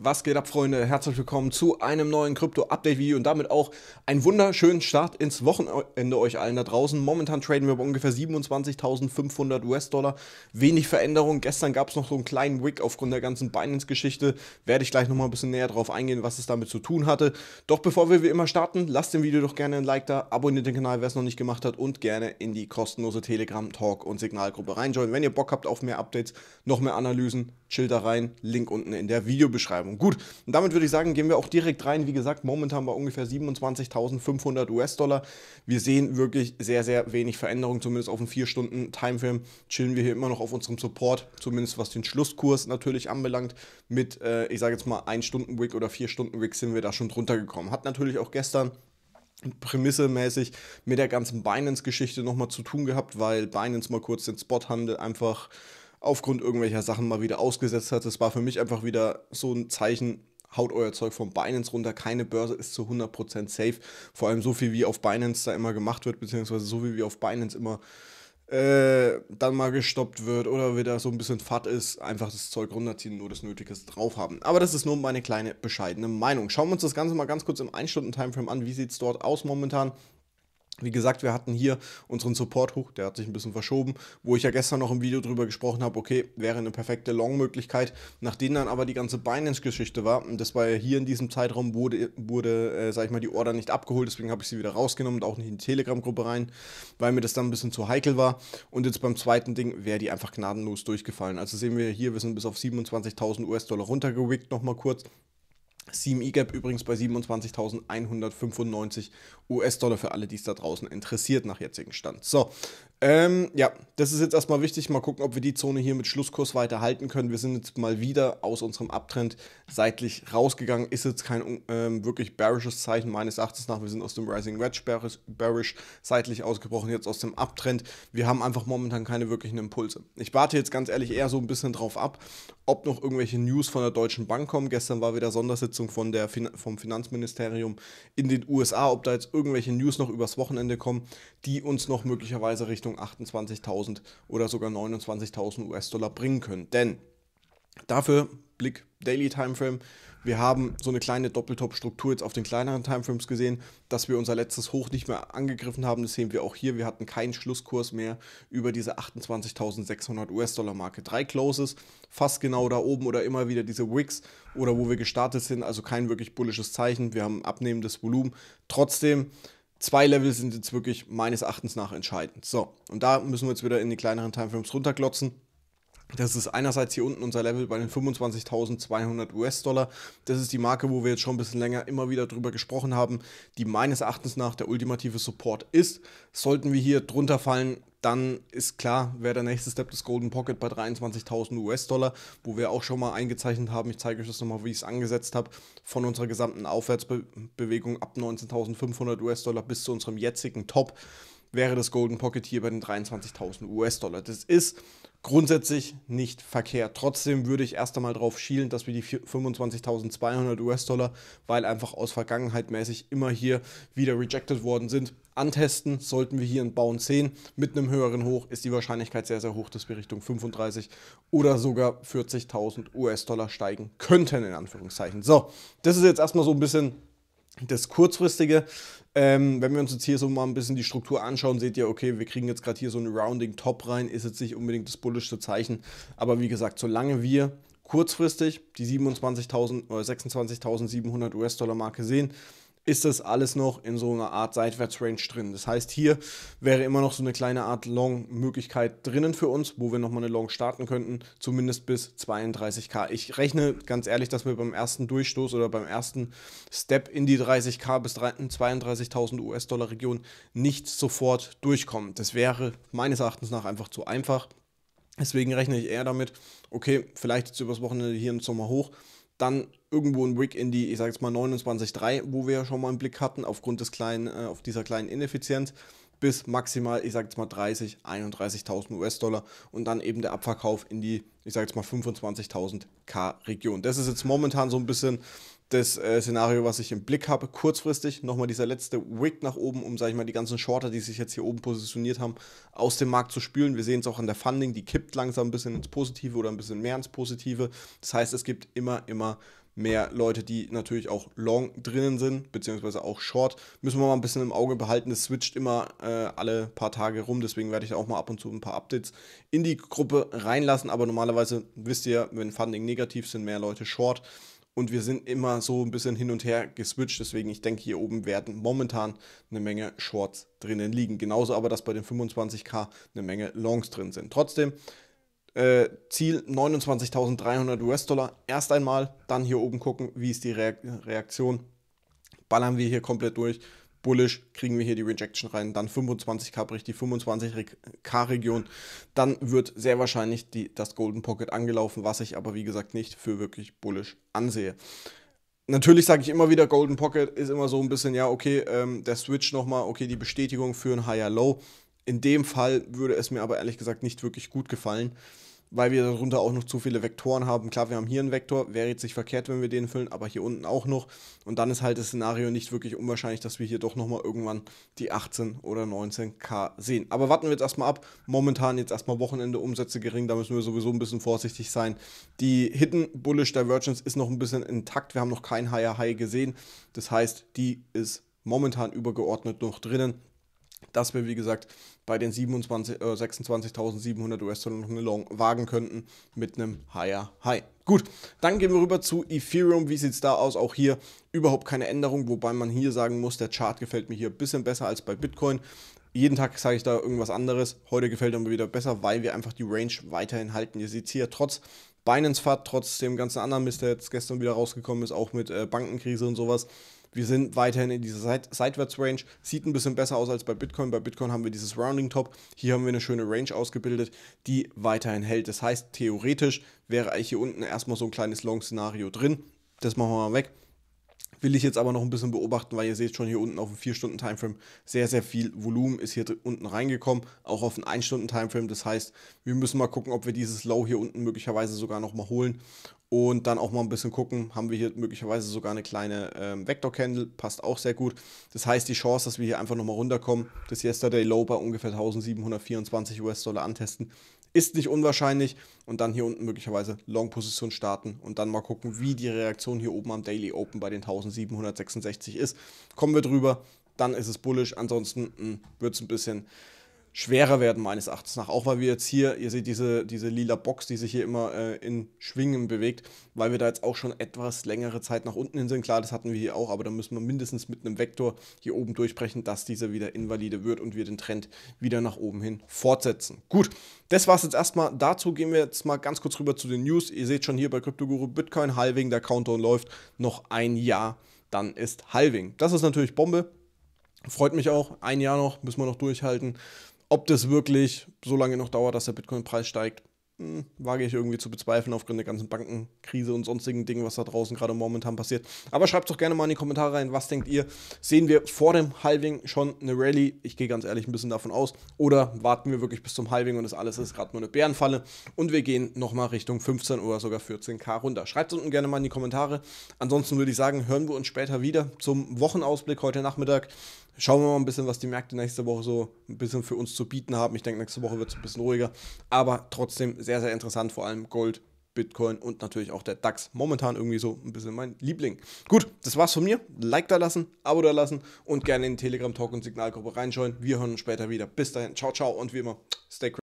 Was geht ab, Freunde? Herzlich willkommen zu einem neuen Krypto-Update-Video und damit auch einen wunderschönen Start ins Wochenende euch allen da draußen. Momentan traden wir bei ungefähr 27.500 US-Dollar. Wenig Veränderung. Gestern gab es noch so einen kleinen Wick aufgrund der ganzen Binance-Geschichte. Werde ich gleich nochmal ein bisschen näher drauf eingehen, was es damit zu tun hatte. Doch bevor wir wie immer starten, lasst dem Video doch gerne ein Like da, abonniert den Kanal, wer es noch nicht gemacht hat und gerne in die kostenlose Telegram-Talk- und Signalgruppe reinjoinen, wenn ihr Bock habt auf mehr Updates, noch mehr Analysen Chill da rein, Link unten in der Videobeschreibung. Gut, und damit würde ich sagen, gehen wir auch direkt rein. Wie gesagt, momentan bei ungefähr 27.500 US-Dollar. Wir sehen wirklich sehr, sehr wenig Veränderung, zumindest auf dem 4-Stunden-Timeframe chillen wir hier immer noch auf unserem Support, zumindest was den Schlusskurs natürlich anbelangt. Mit, äh, ich sage jetzt mal, 1-Stunden-Wick oder 4-Stunden-Wick sind wir da schon drunter gekommen. Hat natürlich auch gestern prämissemäßig mit der ganzen Binance-Geschichte nochmal zu tun gehabt, weil Binance mal kurz den Spot-Handel einfach aufgrund irgendwelcher Sachen mal wieder ausgesetzt hat. Das war für mich einfach wieder so ein Zeichen, haut euer Zeug von Binance runter, keine Börse ist zu 100% safe. Vor allem so viel, wie auf Binance da immer gemacht wird, beziehungsweise so viel, wie auf Binance immer äh, dann mal gestoppt wird oder wieder so ein bisschen fad ist, einfach das Zeug runterziehen, nur das Nötige drauf haben. Aber das ist nur meine kleine bescheidene Meinung. Schauen wir uns das Ganze mal ganz kurz im 1-Stunden-Timeframe an. Wie sieht es dort aus momentan? Wie gesagt, wir hatten hier unseren Support hoch, der hat sich ein bisschen verschoben, wo ich ja gestern noch im Video drüber gesprochen habe, okay, wäre eine perfekte Long-Möglichkeit. Nachdem dann aber die ganze Binance-Geschichte war, und das war ja hier in diesem Zeitraum, wurde, wurde äh, sag ich mal, die Order nicht abgeholt, deswegen habe ich sie wieder rausgenommen und auch nicht in die Telegram-Gruppe rein, weil mir das dann ein bisschen zu heikel war. Und jetzt beim zweiten Ding wäre die einfach gnadenlos durchgefallen. Also sehen wir hier, wir sind bis auf 27.000 US-Dollar runtergewickt, nochmal kurz. CME Gap übrigens bei 27.195 US-Dollar für alle, die es da draußen interessiert nach jetzigem Stand. So, ähm, ja, das ist jetzt erstmal wichtig. Mal gucken, ob wir die Zone hier mit Schlusskurs weiter halten können. Wir sind jetzt mal wieder aus unserem Abtrend seitlich rausgegangen. Ist jetzt kein ähm, wirklich bearishes Zeichen meines Erachtens nach. Wir sind aus dem Rising Wedge bearish, bearish seitlich ausgebrochen, jetzt aus dem Abtrend. Wir haben einfach momentan keine wirklichen Impulse. Ich warte jetzt ganz ehrlich eher so ein bisschen drauf ab, ob noch irgendwelche News von der Deutschen Bank kommen. Gestern war wieder Sondersitz Unterstützung von der fin vom Finanzministerium in den USA, ob da jetzt irgendwelche News noch übers Wochenende kommen, die uns noch möglicherweise Richtung 28.000 oder sogar 29.000 US-Dollar bringen können. Denn Dafür Blick Daily Timeframe. Wir haben so eine kleine Doppeltop-Struktur jetzt auf den kleineren Timeframes gesehen, dass wir unser letztes Hoch nicht mehr angegriffen haben. Das sehen wir auch hier. Wir hatten keinen Schlusskurs mehr über diese 28.600 US-Dollar-Marke. Drei Closes, fast genau da oben oder immer wieder diese Wicks oder wo wir gestartet sind. Also kein wirklich bullisches Zeichen. Wir haben abnehmendes Volumen. Trotzdem, zwei Level sind jetzt wirklich meines Erachtens nach entscheidend. So, und da müssen wir jetzt wieder in die kleineren Timeframes runterglotzen. Das ist einerseits hier unten unser Level bei den 25.200 US-Dollar. Das ist die Marke, wo wir jetzt schon ein bisschen länger immer wieder drüber gesprochen haben, die meines Erachtens nach der ultimative Support ist. Sollten wir hier drunter fallen, dann ist klar, wäre der nächste Step das Golden Pocket bei 23.000 US-Dollar, wo wir auch schon mal eingezeichnet haben. Ich zeige euch das nochmal, wie ich es angesetzt habe, von unserer gesamten Aufwärtsbewegung ab 19.500 US-Dollar bis zu unserem jetzigen Top wäre das Golden Pocket hier bei den 23.000 US-Dollar. Das ist grundsätzlich nicht verkehrt. Trotzdem würde ich erst einmal darauf schielen, dass wir die 25.200 US-Dollar, weil einfach aus Vergangenheit mäßig immer hier wieder rejected worden sind, antesten. Sollten wir hier einen Bounce sehen mit einem höheren Hoch, ist die Wahrscheinlichkeit sehr, sehr hoch, dass wir Richtung 35 oder sogar 40.000 US-Dollar steigen könnten, in Anführungszeichen. So, das ist jetzt erstmal so ein bisschen das kurzfristige, ähm, wenn wir uns jetzt hier so mal ein bisschen die Struktur anschauen, seht ihr, okay, wir kriegen jetzt gerade hier so einen Rounding Top rein, ist jetzt nicht unbedingt das bullischste Zeichen, aber wie gesagt, solange wir kurzfristig die 27.000 oder 26.700 US-Dollar Marke sehen, ist das alles noch in so einer Art Seitwärtsrange drin. Das heißt, hier wäre immer noch so eine kleine Art Long-Möglichkeit drinnen für uns, wo wir nochmal eine Long starten könnten, zumindest bis 32k. Ich rechne ganz ehrlich, dass wir beim ersten Durchstoß oder beim ersten Step in die 30k bis 32.000 US-Dollar-Region nicht sofort durchkommen. Das wäre meines Erachtens nach einfach zu einfach. Deswegen rechne ich eher damit, okay, vielleicht jetzt übers Wochenende hier im Sommer hoch, dann irgendwo ein Wick in die, ich sage jetzt mal 29,3, wo wir ja schon mal einen Blick hatten, aufgrund des kleinen, äh, auf dieser kleinen Ineffizienz, bis maximal, ich sage jetzt mal 30, 31.000 US-Dollar und dann eben der Abverkauf in die, ich sage jetzt mal 25.000 K-Region. Das ist jetzt momentan so ein bisschen das äh, Szenario, was ich im Blick habe. Kurzfristig nochmal dieser letzte Wick nach oben, um, sage ich mal, die ganzen Shorter, die sich jetzt hier oben positioniert haben, aus dem Markt zu spülen. Wir sehen es auch an der Funding, die kippt langsam ein bisschen ins Positive oder ein bisschen mehr ins Positive. Das heißt, es gibt immer, immer mehr Leute, die natürlich auch long drinnen sind, beziehungsweise auch short. Müssen wir mal ein bisschen im Auge behalten. Es switcht immer äh, alle paar Tage rum, deswegen werde ich da auch mal ab und zu ein paar Updates in die Gruppe reinlassen. Aber normalerweise wisst ihr, wenn Funding negativ sind, mehr Leute short. Und wir sind immer so ein bisschen hin und her geswitcht. Deswegen, ich denke, hier oben werden momentan eine Menge Shorts drinnen liegen. Genauso aber, dass bei den 25k eine Menge Longs drin sind. Trotzdem, äh, Ziel 29.300 US-Dollar. Erst einmal, dann hier oben gucken, wie ist die Reaktion. Ballern wir hier komplett durch. Bullish kriegen wir hier die Rejection rein. Dann 25k bricht die 25k-Region. Dann wird sehr wahrscheinlich die, das Golden Pocket angelaufen, was ich aber wie gesagt nicht für wirklich bullish ansehe. Natürlich sage ich immer wieder, Golden Pocket ist immer so ein bisschen, ja, okay, ähm, der Switch nochmal, okay, die Bestätigung für ein Higher Low. In dem Fall würde es mir aber ehrlich gesagt nicht wirklich gut gefallen weil wir darunter auch noch zu viele Vektoren haben. Klar, wir haben hier einen Vektor, wäre jetzt nicht verkehrt, wenn wir den füllen, aber hier unten auch noch. Und dann ist halt das Szenario nicht wirklich unwahrscheinlich, dass wir hier doch nochmal irgendwann die 18 oder 19k sehen. Aber warten wir jetzt erstmal ab. Momentan jetzt erstmal Wochenende Umsätze gering, da müssen wir sowieso ein bisschen vorsichtig sein. Die Hidden Bullish Divergence ist noch ein bisschen intakt, wir haben noch kein Higher High gesehen. Das heißt, die ist momentan übergeordnet noch drinnen dass wir, wie gesagt, bei den äh, 26.700 US-Dollar noch eine Long wagen könnten mit einem Higher High. Gut, dann gehen wir rüber zu Ethereum. Wie sieht es da aus? Auch hier überhaupt keine Änderung, wobei man hier sagen muss, der Chart gefällt mir hier ein bisschen besser als bei Bitcoin. Jeden Tag sage ich da irgendwas anderes. Heute gefällt er mir wieder besser, weil wir einfach die Range weiterhin halten. Ihr seht hier trotz Binance-Fahrt, trotz dem ganzen anderen Mist, der jetzt gestern wieder rausgekommen ist, auch mit äh, Bankenkrise und sowas, wir sind weiterhin in dieser Seitwärts-Range. Sieht ein bisschen besser aus als bei Bitcoin. Bei Bitcoin haben wir dieses Rounding-Top. Hier haben wir eine schöne Range ausgebildet, die weiterhin hält. Das heißt, theoretisch wäre eigentlich hier unten erstmal so ein kleines Long-Szenario drin. Das machen wir mal weg. Will ich jetzt aber noch ein bisschen beobachten, weil ihr seht schon hier unten auf dem 4-Stunden-Timeframe sehr, sehr viel Volumen ist hier unten reingekommen, auch auf den 1-Stunden-Timeframe. Das heißt, wir müssen mal gucken, ob wir dieses Low hier unten möglicherweise sogar nochmal holen und dann auch mal ein bisschen gucken, haben wir hier möglicherweise sogar eine kleine ähm, Vector-Candle, passt auch sehr gut. Das heißt, die Chance, dass wir hier einfach nochmal runterkommen, das Yesterday Low bei ungefähr 1724 US-Dollar antesten, ist nicht unwahrscheinlich. Und dann hier unten möglicherweise Long-Position starten und dann mal gucken, wie die Reaktion hier oben am Daily Open bei den 1766 ist. Kommen wir drüber, dann ist es bullish. Ansonsten hm, wird es ein bisschen schwerer werden, meines Erachtens nach. Auch weil wir jetzt hier, ihr seht diese, diese lila Box, die sich hier immer äh, in Schwingen bewegt, weil wir da jetzt auch schon etwas längere Zeit nach unten hin sind. Klar, das hatten wir hier auch, aber da müssen wir mindestens mit einem Vektor hier oben durchbrechen, dass dieser wieder invalide wird und wir den Trend wieder nach oben hin fortsetzen. Gut, das war es jetzt erstmal. Dazu gehen wir jetzt mal ganz kurz rüber zu den News. Ihr seht schon hier bei CryptoGuru Bitcoin Halving, der Countdown läuft noch ein Jahr. Dann ist Halving. Das ist natürlich Bombe. Freut mich auch. Ein Jahr noch, müssen wir noch durchhalten. Ob das wirklich so lange noch dauert, dass der Bitcoin-Preis steigt, hm, wage ich irgendwie zu bezweifeln aufgrund der ganzen Bankenkrise und sonstigen Dingen, was da draußen gerade momentan passiert. Aber schreibt doch gerne mal in die Kommentare rein, was denkt ihr? Sehen wir vor dem Halving schon eine Rallye? Ich gehe ganz ehrlich ein bisschen davon aus. Oder warten wir wirklich bis zum Halving und das alles ist gerade nur eine Bärenfalle und wir gehen nochmal Richtung 15 oder sogar 14k runter? Schreibt es unten gerne mal in die Kommentare. Ansonsten würde ich sagen, hören wir uns später wieder zum Wochenausblick heute Nachmittag schauen wir mal ein bisschen, was die Märkte nächste Woche so ein bisschen für uns zu bieten haben. Ich denke, nächste Woche wird es ein bisschen ruhiger, aber trotzdem sehr, sehr interessant, vor allem Gold, Bitcoin und natürlich auch der DAX. Momentan irgendwie so ein bisschen mein Liebling. Gut, das war's von mir. Like da lassen, Abo da lassen und gerne in den Telegram-Talk und Signalgruppe reinschauen. Wir hören uns später wieder. Bis dahin, ciao, ciao und wie immer, stay crazy.